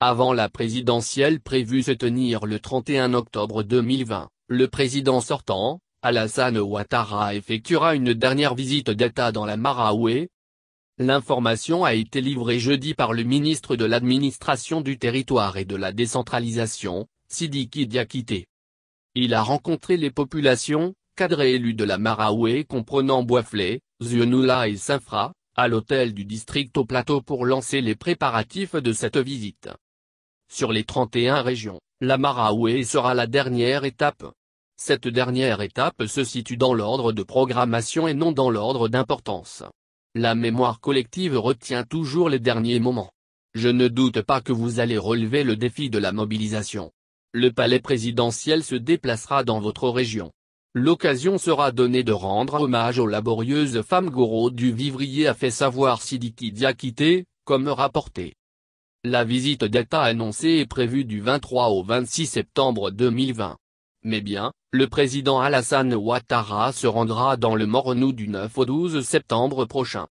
Avant la présidentielle prévue se tenir le 31 octobre 2020, le président sortant, Alassane Ouattara effectuera une dernière visite d'État dans la Maraoué. L'information a été livrée jeudi par le ministre de l'Administration du Territoire et de la Décentralisation, Sidi Diakité. Il a rencontré les populations, cadres et élus de la Maraoué comprenant Boiflé, Zionoula et Safra, à l'hôtel du district au plateau pour lancer les préparatifs de cette visite. Sur les 31 régions, la Maraoué sera la dernière étape. Cette dernière étape se situe dans l'ordre de programmation et non dans l'ordre d'importance. La mémoire collective retient toujours les derniers moments. Je ne doute pas que vous allez relever le défi de la mobilisation. Le palais présidentiel se déplacera dans votre région. L'occasion sera donnée de rendre hommage aux laborieuses femmes Goro du vivrier a fait savoir Sidiki Diakité, comme rapporté. La visite d'État annoncée est prévue du 23 au 26 septembre 2020. Mais bien, le président Alassane Ouattara se rendra dans le Moronou du 9 au 12 septembre prochain.